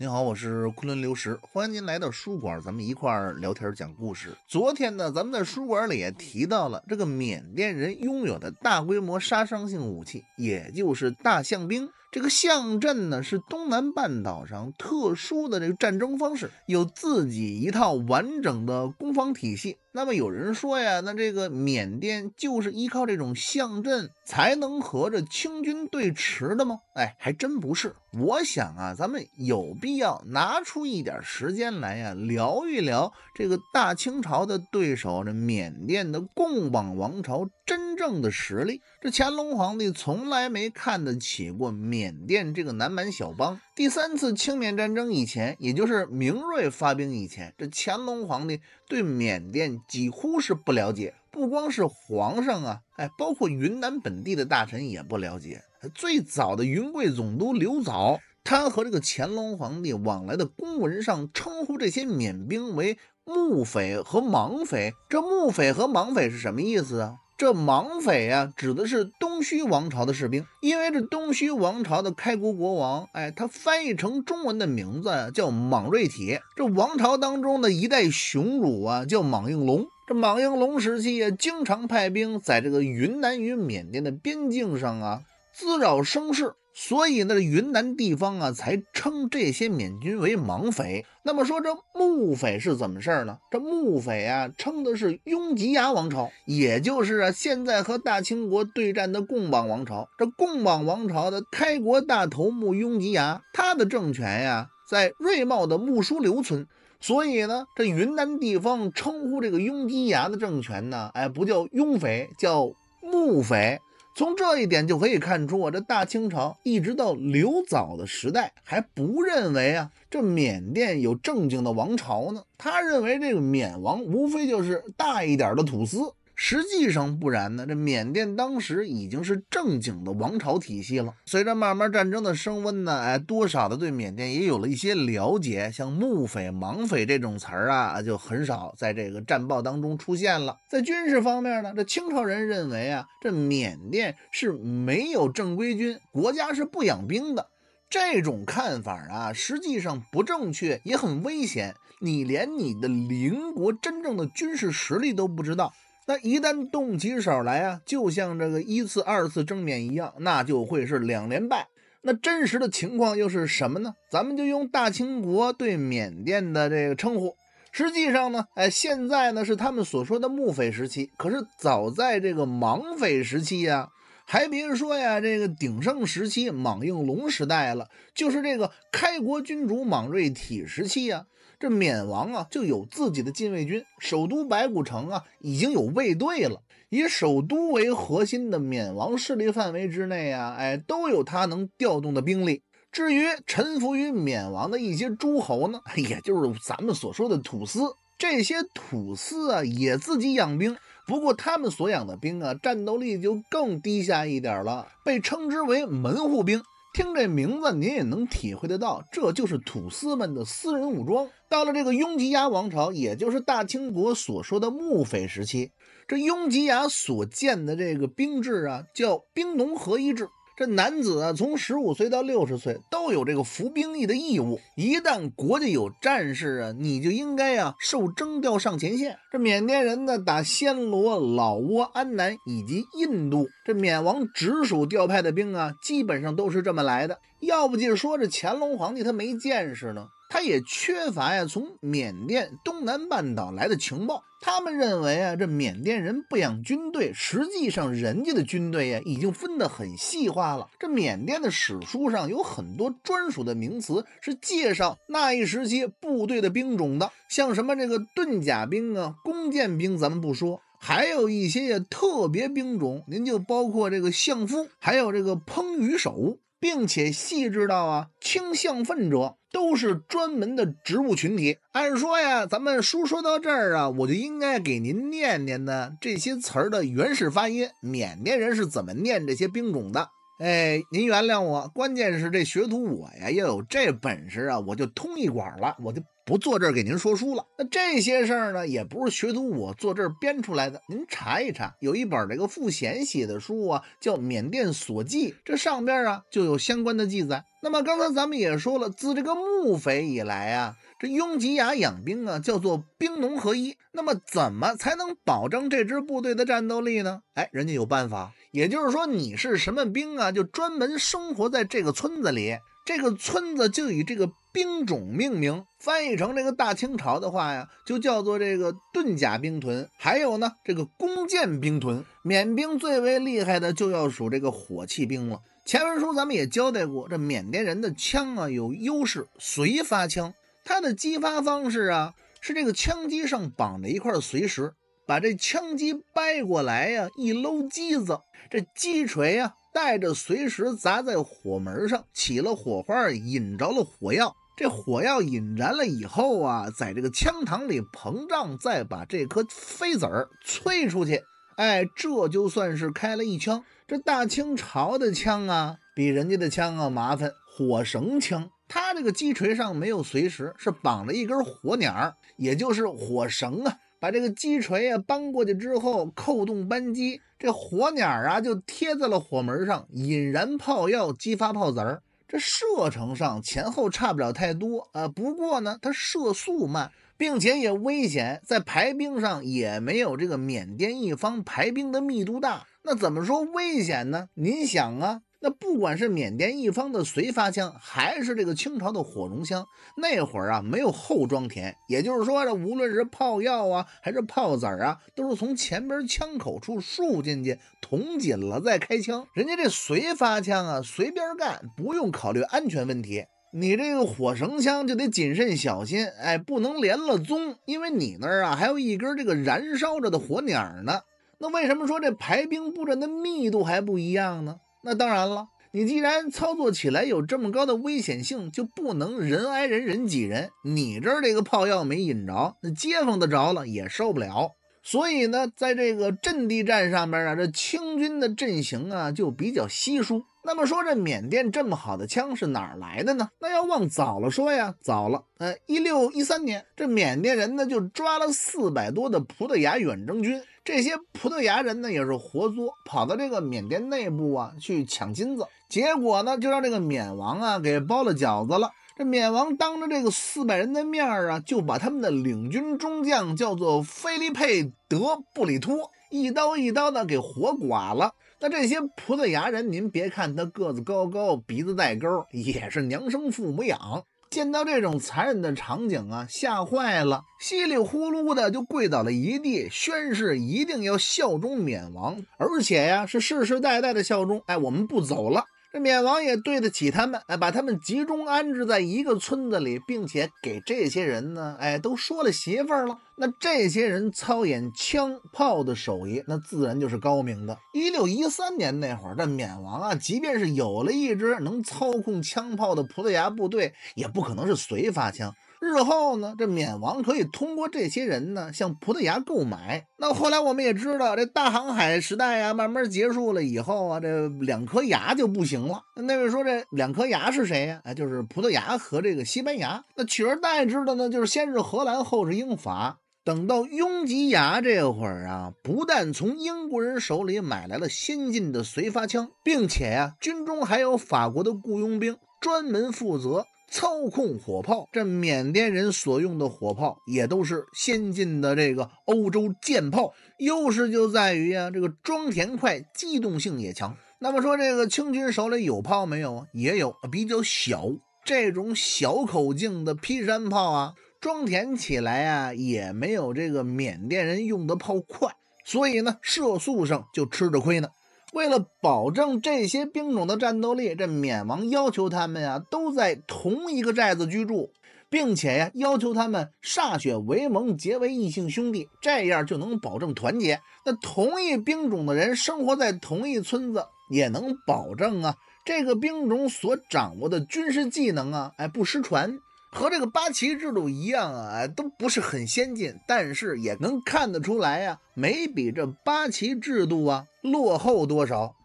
您好，我是昆仑刘石，欢迎您来到书馆，咱们一块儿聊天讲故事。昨天呢，咱们在书馆里也提到了这个缅甸人拥有的大规模杀伤性武器，也就是大象兵。这个象阵呢，是东南半岛上特殊的这个战争方式，有自己一套完整的攻防体系。那么有人说呀，那这个缅甸就是依靠这种象阵才能和这清军对持的吗？哎，还真不是。我想啊，咱们有必要拿出一点时间来呀，聊一聊这个大清朝的对手这缅甸的贡榜王朝。真正的实力，这乾隆皇帝从来没看得起过缅甸这个南蛮小邦。第三次清缅战争以前，也就是明瑞发兵以前，这乾隆皇帝对缅甸几乎是不了解。不光是皇上啊，哎，包括云南本地的大臣也不了解。最早的云贵总督刘藻，他和这个乾隆皇帝往来的公文上称呼这些缅兵为木匪和莽匪。这木匪和莽匪是什么意思啊？这莽匪啊，指的是东吁王朝的士兵，因为这东吁王朝的开国国王，哎，他翻译成中文的名字叫莽瑞铁。这王朝当中的一代雄主啊，叫莽应龙。这莽应龙时期啊，经常派兵在这个云南与缅甸的边境上啊滋扰声势，所以呢，云南地方啊，才称这些缅军为莽匪。那么说这木匪是怎么事儿呢？这木匪啊，称的是雍吉牙王朝，也就是啊现在和大清国对战的共榜王朝。这共榜王朝的开国大头目雍吉牙，他的政权呀，在瑞茂的木书留村。所以呢，这云南地方称呼这个雍吉牙的政权呢，哎，不叫雍匪，叫木匪。从这一点就可以看出，我这大清朝一直到刘藻的时代还不认为啊，这缅甸有正经的王朝呢。他认为这个缅王无非就是大一点的土司。实际上不然呢，这缅甸当时已经是正经的王朝体系了。随着慢慢战争的升温呢，哎，多少的对缅甸也有了一些了解，像木匪、莽匪这种词儿啊，就很少在这个战报当中出现了。在军事方面呢，这清朝人认为啊，这缅甸是没有正规军，国家是不养兵的。这种看法啊，实际上不正确，也很危险。你连你的邻国真正的军事实力都不知道。那一旦动起手来啊，就像这个一次、二次争面一样，那就会是两连败。那真实的情况又是什么呢？咱们就用大清国对缅甸的这个称呼。实际上呢，哎，现在呢是他们所说的木匪时期。可是早在这个莽匪时期啊，还别说呀，这个鼎盛时期莽应龙时代了，就是这个开国君主莽瑞体时期啊。这缅王啊，就有自己的禁卫军，首都白骨城啊，已经有卫队了。以首都为核心的缅王势力范围之内啊，哎，都有他能调动的兵力。至于臣服于缅王的一些诸侯呢，也就是咱们所说的土司，这些土司啊，也自己养兵，不过他们所养的兵啊，战斗力就更低下一点了，被称之为门户兵。听这名字，您也能体会得到，这就是土司们的私人武装。到了这个雍吉牙王朝，也就是大清国所说的幕匪时期，这雍吉牙所建的这个兵制啊，叫兵农合一制。这男子啊，从十五岁到六十岁都有这个服兵役的义务。一旦国家有战事啊，你就应该啊受征调上前线。这缅甸人呢，打暹罗、老挝、安南以及印度，这缅王直属调派的兵啊，基本上都是这么来的。要不就是说这乾隆皇帝他没见识呢。他也缺乏呀，从缅甸东南半岛来的情报。他们认为啊，这缅甸人不养军队，实际上人家的军队呀已经分得很细化了。这缅甸的史书上有很多专属的名词，是介绍那一时期部队的兵种的，像什么这个盾甲兵啊、弓箭兵，咱们不说，还有一些特别兵种，您就包括这个相夫，还有这个烹鱼手。并且细致到啊，倾向粪者都是专门的植物群体。按说呀，咱们书说到这儿啊，我就应该给您念念呢这些词儿的原始发音，缅甸人是怎么念这些兵种的。哎，您原谅我，关键是这学徒我呀，要有这本事啊，我就通一管了，我就不坐这儿给您说书了。那这些事儿呢，也不是学徒我坐这儿编出来的，您查一查，有一本这个傅显写的书啊，叫《缅甸所记》，这上边啊就有相关的记载。那么刚才咱们也说了，自这个木匪以来啊。这雍吉雅养兵啊，叫做兵农合一。那么，怎么才能保证这支部队的战斗力呢？哎，人家有办法。也就是说，你是什么兵啊，就专门生活在这个村子里，这个村子就以这个兵种命名。翻译成这个大清朝的话呀，就叫做这个盾甲兵屯。还有呢，这个弓箭兵屯。缅兵最为厉害的，就要数这个火器兵了。前文书咱们也交代过，这缅甸人的枪啊有优势，随发枪。它的激发方式啊，是这个枪机上绑着一块碎石，把这枪机掰过来呀，一搂机子，这击锤啊带着碎石砸在火门上，起了火花，引着了火药。这火药引燃了以后啊，在这个枪膛里膨胀，再把这颗飞子儿吹出去，哎，这就算是开了一枪。这大清朝的枪啊，比人家的枪啊麻烦，火绳枪。他这个击锤上没有随时，是绑着一根火捻儿，也就是火绳啊，把这个击锤啊搬过去之后，扣动扳机，这火捻儿啊就贴在了火门上，引燃炮药，激发炮子儿。这射程上前后差不了太多啊，不过呢，它射速慢，并且也危险，在排兵上也没有这个缅甸一方排兵的密度大。那怎么说危险呢？您想啊。那不管是缅甸一方的随发枪，还是这个清朝的火绒枪，那会儿啊没有后装填，也就是说这无论是炮药啊还是炮子儿啊，都是从前边枪口处竖进去，捅紧了再开枪。人家这随发枪啊随便干，不用考虑安全问题。你这个火绳枪就得谨慎小心，哎，不能连了宗，因为你那儿啊还有一根这个燃烧着的火捻儿呢。那为什么说这排兵布阵的密度还不一样呢？那当然了，你既然操作起来有这么高的危险性，就不能人挨人人挤人。你这儿这个炮药没引着，那街坊的着了也受不了。所以呢，在这个阵地战上面啊，这清军的阵型啊就比较稀疏。那么说，这缅甸这么好的枪是哪来的呢？那要往早了说呀，早了，呃，一六一三年，这缅甸人呢就抓了四百多的葡萄牙远征军，这些葡萄牙人呢也是活捉，跑到这个缅甸内部啊去抢金子，结果呢就让这个缅王啊给包了饺子了。这缅王当着这个四百人的面啊，就把他们的领军中将叫做菲利佩德布里托，一刀一刀的给活剐了。那这些葡萄牙人，您别看他个子高高，鼻子带钩，也是娘生父母养。见到这种残忍的场景啊，吓坏了，稀里呼噜的就跪倒了一地，宣誓一定要效忠缅王，而且呀是世世代代的效忠。哎，我们不走了。这缅王也对得起他们，哎，把他们集中安置在一个村子里，并且给这些人呢，哎，都说了媳妇儿了。那这些人操演枪炮的手艺，那自然就是高明的。一六一三年那会儿，这缅王啊，即便是有了一支能操控枪炮的葡萄牙部队，也不可能是随发枪。日后呢，这缅王可以通过这些人呢，向葡萄牙购买。那后来我们也知道，这大航海时代啊，慢慢结束了以后啊，这两颗牙就不行了。那位说这两颗牙是谁呀？哎，就是葡萄牙和这个西班牙。那取而代之的呢，就是先是荷兰，后是英法。等到拥挤牙这会儿啊，不但从英国人手里买来了先进的随发枪，并且呀，军中还有法国的雇佣兵，专门负责。操控火炮，这缅甸人所用的火炮也都是先进的这个欧洲舰炮，优势就在于啊，这个装填快，机动性也强。那么说，这个清军手里有炮没有啊？也有，比较小，这种小口径的劈山炮啊，装填起来啊，也没有这个缅甸人用的炮快，所以呢，射速上就吃着亏呢。为了保证这些兵种的战斗力，这缅王要求他们呀都在同一个寨子居住，并且呀要求他们歃血为盟，结为异姓兄弟，这样就能保证团结。那同一兵种的人生活在同一村子，也能保证啊这个兵种所掌握的军事技能啊，哎不失传。和这个八旗制度一样啊，都不是很先进，但是也能看得出来呀，没比这八旗制度啊落后多少。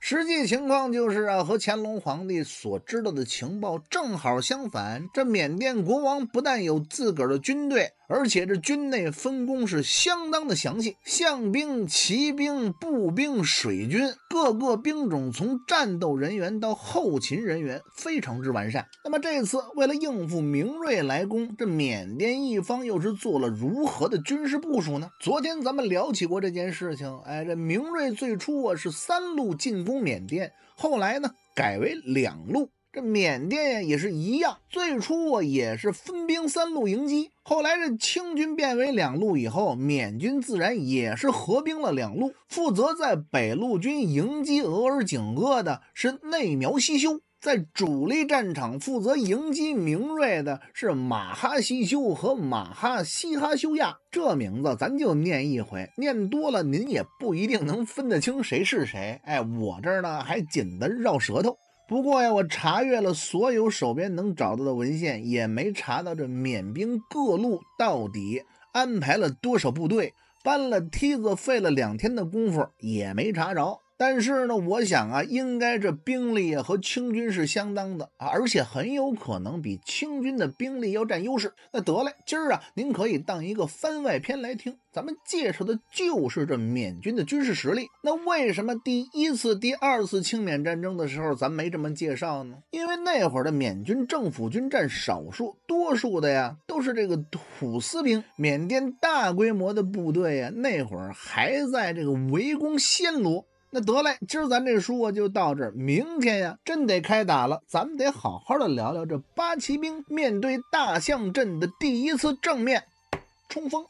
实际情况就是啊，和乾隆皇帝所知道的情报正好相反，这缅甸国王不但有自个儿的军队。而且这军内分工是相当的详细，象兵、骑兵、步兵、水军，各个兵种从战斗人员到后勤人员非常之完善。那么这次为了应付明瑞来攻，这缅甸一方又是做了如何的军事部署呢？昨天咱们聊起过这件事情，哎，这明瑞最初啊是三路进攻缅甸，后来呢改为两路。这缅甸也是一样，最初啊也是分兵三路迎击，后来这清军变为两路以后，缅军自然也是合兵了两路。负责在北路军迎击额尔景鄂的是内苗西修，在主力战场负责迎击明锐的是马哈西修和马哈西哈修亚。这名字咱就念一回，念多了您也不一定能分得清谁是谁。哎，我这儿呢还紧的绕舌头。不过呀，我查阅了所有手边能找到的文献，也没查到这缅兵各路到底安排了多少部队。搬了梯子，费了两天的功夫，也没查着。但是呢，我想啊，应该这兵力和清军是相当的啊，而且很有可能比清军的兵力要占优势。那得嘞，今儿啊，您可以当一个番外篇来听，咱们介绍的就是这缅军的军事实力。那为什么第一次、第二次清缅战争的时候咱没这么介绍呢？因为那会儿的缅军政府军占少数，多数的呀都是这个土司兵。缅甸大规模的部队呀，那会儿还在这个围攻暹罗。那得嘞，今儿咱这书啊就到这儿。明天呀，真得开打了，咱们得好好的聊聊这八旗兵面对大象阵的第一次正面冲锋。